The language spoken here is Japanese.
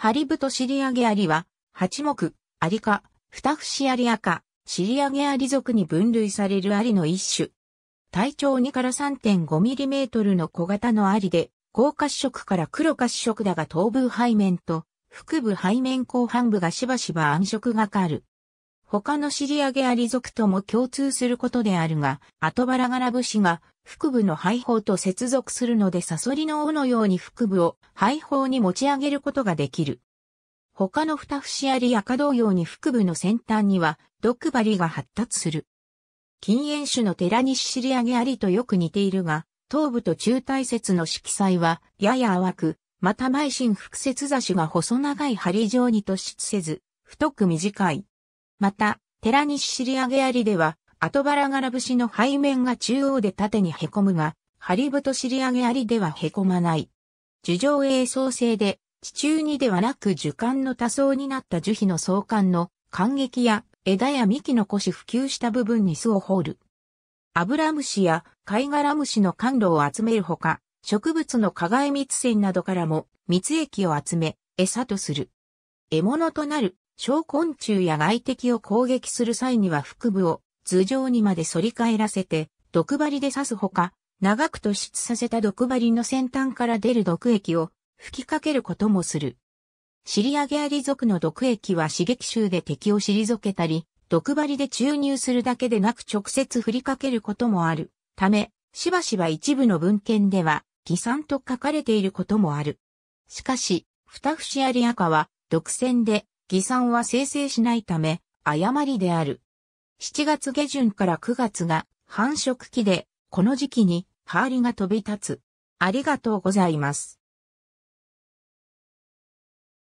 ハリブとシリアゲアリは、八目、アリ科、二節アリアシリアゲアリ属に分類されるアリの一種。体長2から3 5トルの小型のアリで、高褐色から黒褐色だが頭部背面と、腹部背面後半部がしばしば暗色がかかる。他の尻上げあアリ族とも共通することであるが、後腹柄節が腹部の肺胞と接続するのでサソリの尾のように腹部を肺胞に持ち上げることができる。他の二節ありやか同様に腹部の先端には毒針が発達する。禁煙種の寺西尻上げあアリとよく似ているが、頭部と中体節の色彩はやや淡く、また埋心腹節座しが細長い針状に突出せず、太く短い。また、寺西尻上げありでは、後腹柄節の背面が中央で縦に凹むが、張太尻上げありでは凹まない。樹上栄創生で、地中にではなく樹幹の多層になった樹皮の相関の感激や枝や幹の腰普及した部分に巣を掘る。アブラムシや貝殻虫の甘露を集めるほか、植物の加害蜜腺などからも蜜液を集め餌とする。獲物となる小昆虫や外敵を攻撃する際には腹部を頭上にまで反り返らせて、毒針で刺すほか、長く突出させた毒針の先端から出る毒液を吹きかけることもする。シリアゲアリ族の毒液は刺激臭で敵を退けたり、毒針で注入するだけでなく直接振りかけることもある。ため、しばしば一部の文献では、偽算と書かれていることもある。しかし、フタフシアリアカは、毒腺で偽算は生成しないため、誤りである。7月下旬から9月が繁殖期で、この時期に、ハーリが飛び立つ。ありがとうございます。